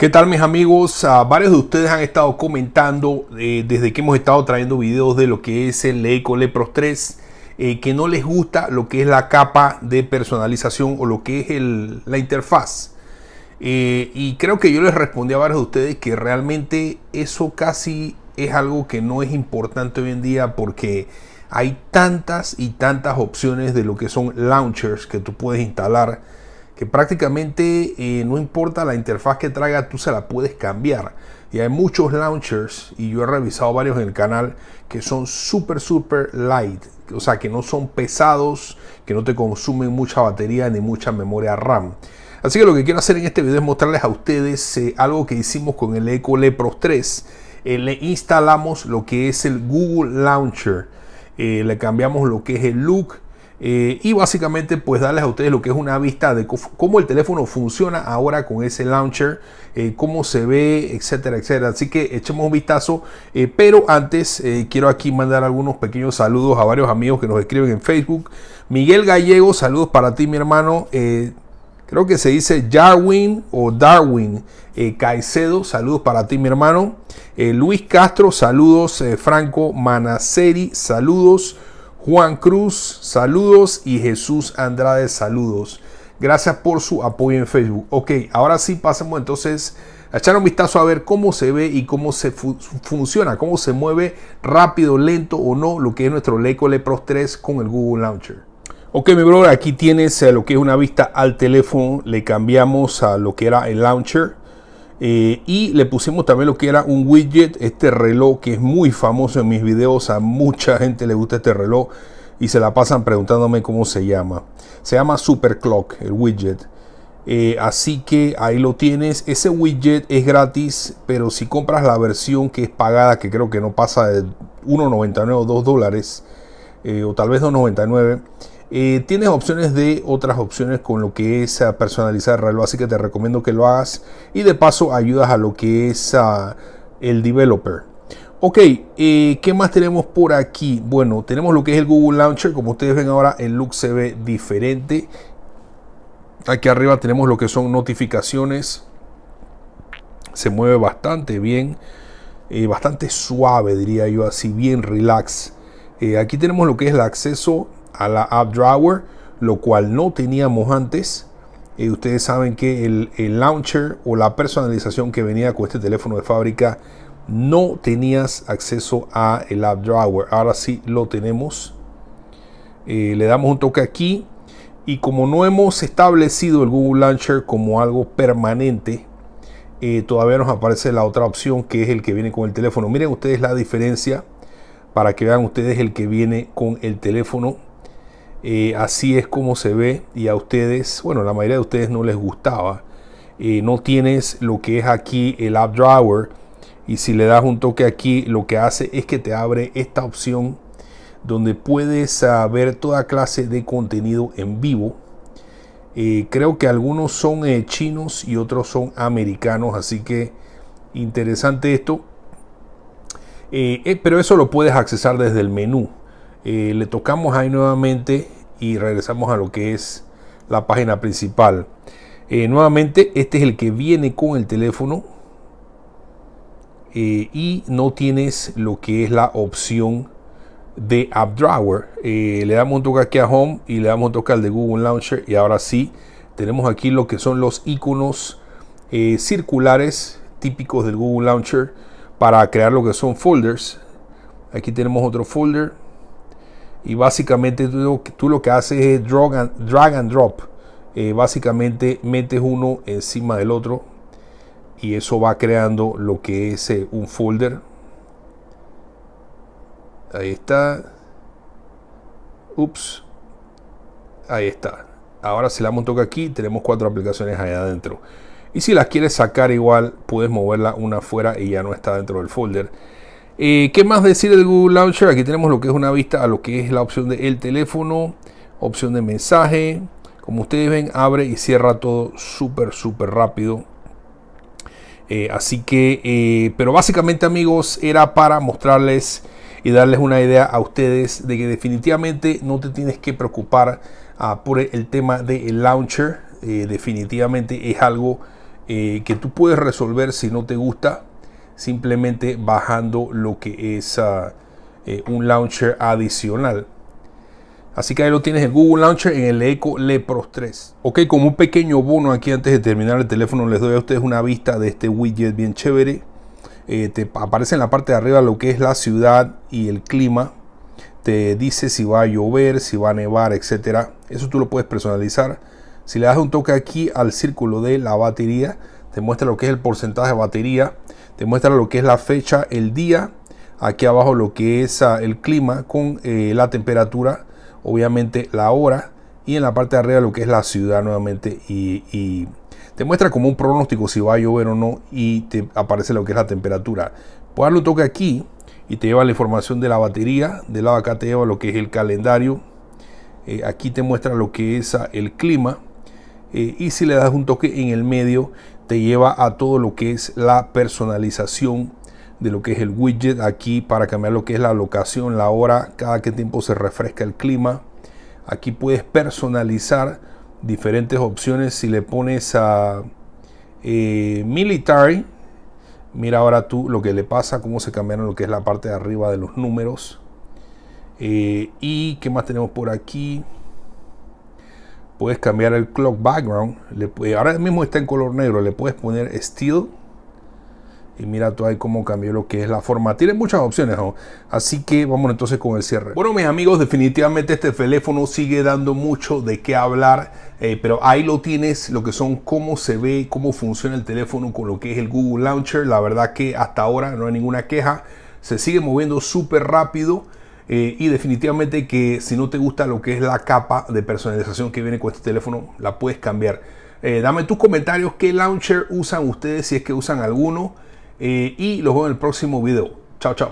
¿Qué tal mis amigos? Ah, varios de ustedes han estado comentando eh, desde que hemos estado trayendo videos de lo que es el Eco Lepros 3, eh, que no les gusta lo que es la capa de personalización o lo que es la interfaz. Eh, y creo que yo les respondí a varios de ustedes que realmente eso casi es algo que no es importante hoy en día porque hay tantas y tantas opciones de lo que son launchers que tú puedes instalar que prácticamente eh, no importa la interfaz que traiga, tú se la puedes cambiar. Y hay muchos launchers, y yo he revisado varios en el canal, que son súper, súper light. O sea, que no son pesados, que no te consumen mucha batería ni mucha memoria RAM. Así que lo que quiero hacer en este video es mostrarles a ustedes eh, algo que hicimos con el Eco Lepros 3. Eh, le instalamos lo que es el Google Launcher. le cambiamos lo que es el look, eh, y básicamente pues darles a ustedes lo que es una vista de cómo el teléfono funciona ahora con ese launcher, eh, cómo se ve, etcétera, etcétera. Así que echemos un vistazo, eh, pero antes quiero aquí mandar algunos pequeños saludos a varios amigos que nos escriben en Facebook. Miguel Gallego, saludos para ti mi hermano. creo que se dice Darwin o Darwin Caicedo, saludos para ti mi hermano. Luis Castro, saludos. Franco Manaceri, saludos. Juan Cruz, saludos. Y Jesús Andrade, saludos. Gracias por su apoyo en Facebook. Ok, ahora sí pasemos entonces a echar un vistazo a ver cómo se ve y cómo se funciona, cómo se mueve rápido, lento o no lo que es nuestro Lecole Pro 3 con el Google Launcher. Ok, mi brother, aquí tienes eh, lo que es una vista al teléfono. Le cambiamos a lo que era el launcher. Eh, y le pusimos también lo que era un widget, este reloj que es muy famoso en mis videos, a mucha gente le gusta este reloj y se la pasan preguntándome cómo se llama. Se llama Super Clock, el widget. Eh, así que ahí lo tienes. Ese widget es gratis, pero si compras la versión que es pagada, que creo que no pasa de 1,99 o 2 dólares, eh, o tal vez 2,99 eh, tienes opciones de otras opciones con lo que es a ah, personalizar reloj, así que te recomiendo que lo hagas y de paso ayudas a lo que es ah, el developer. Ok, eh, ¿qué más tenemos por aquí? Bueno, tenemos lo que es el Google Launcher. Como ustedes ven ahora, el look se ve diferente. Aquí arriba tenemos lo que son notificaciones. Se mueve bastante bien, eh, bastante suave, diría yo, así bien relax. aquí tenemos lo que es el acceso a la app drawer, lo cual no teníamos antes. Eh, ustedes saben que el, launcher o la personalización que venía con este teléfono de fábrica no tenías acceso a el app drawer. Ahora sí lo tenemos. Eh, le damos un toque aquí y como no hemos establecido el Google Launcher como algo permanente, eh, todavía nos aparece la otra opción que es el que viene con el teléfono. Miren ustedes la diferencia para que vean ustedes el que viene con el teléfono eh, así es como se ve y a ustedes, bueno, la mayoría de ustedes no les gustaba. Eh, no tienes lo que es aquí el app drawer y si le das un toque aquí lo que hace es que te abre esta opción donde puedes ah, ver toda clase de contenido en vivo. Eh, creo que algunos son chinos y otros son americanos, así que interesante esto. pero eso lo puedes accesar desde el menú. Eh, le tocamos ahí nuevamente y regresamos a lo que es la página principal. Eh, nuevamente, este es el que viene con el teléfono eh, y no tienes lo que es la opción de App Drawer. le damos un toque aquí a Home y le damos un toque al de Google Launcher y ahora sí tenemos aquí lo que son los iconos circulares típicos del Google Launcher para crear lo que son folders. Aquí tenemos otro folder y básicamente tú, lo que haces es drag and, drop. Eh, básicamente metes uno encima del otro y eso va creando lo que es eh, un folder. Ahí está. Ups. Ahí está. Ahora si la monto aquí, tenemos cuatro aplicaciones allá adentro. Y si las quieres sacar igual, puedes moverla una afuera y ya no está dentro del folder. Eh, ¿Qué más decir del Google Launcher? Aquí tenemos lo que es una vista a lo que es la opción de el teléfono, opción de mensaje. Como ustedes ven, abre y cierra todo súper, súper rápido. Eh, así que, eh, pero básicamente amigos, era para mostrarles y darles una idea a ustedes de que definitivamente no te tienes que preocupar ah, por el tema del launcher. definitivamente es algo que tú puedes resolver si no te gusta simplemente bajando lo que es ah, eh, un launcher adicional. Así que ahí lo tienes el Google Launcher en el Eco Lepros 3. Ok, como un pequeño bono aquí antes de terminar el teléfono, les doy a ustedes una vista de este widget bien chévere. Eh, te aparece en la parte de arriba lo que es la ciudad y el clima. Te dice si va a llover, si va a nevar, etcétera. Eso tú lo puedes personalizar. Si le das un toque aquí al círculo de la batería, te muestra lo que es el porcentaje de batería, te muestra lo que es la fecha, el día, aquí abajo lo que es ah, el clima con eh, la temperatura, obviamente la hora y en la parte de arriba lo que es la ciudad nuevamente y, te muestra como un pronóstico si va a llover o no y te aparece lo que es la temperatura. Puedes darle un toque aquí y te lleva la información de la batería, del lado acá te lleva lo que es el calendario, eh, aquí te muestra lo que es ah, el clima. Eh, y si le das un toque en el medio te lleva a todo lo que es la personalización de lo que es el widget aquí para cambiar lo que es la locación, la hora, cada que tiempo se refresca el clima. Aquí puedes personalizar diferentes opciones. Si le pones a eh, military, mira ahora tú lo que le pasa, cómo se cambiaron lo que es la parte de arriba de los números. Eh, y qué más tenemos por aquí puedes cambiar el clock background. Le, ahora mismo está en color negro, le puedes poner steel. Y mira tú ahí cómo cambió lo que es la forma. Tiene muchas opciones, Así que vamos entonces con el cierre. Bueno, mis amigos, definitivamente este teléfono sigue dando mucho de qué hablar. Eh, pero ahí lo tienes, lo que son cómo se ve, cómo funciona el teléfono con lo que es el Google Launcher. La verdad que hasta ahora no hay ninguna queja. Se sigue moviendo súper rápido. Eh, y definitivamente que si no te gusta lo que es la capa de personalización que viene con este teléfono, la puedes cambiar. Eh, dame tus comentarios, qué launcher usan ustedes, si es que usan alguno. Eh, y los veo en el próximo video. Chao, chao.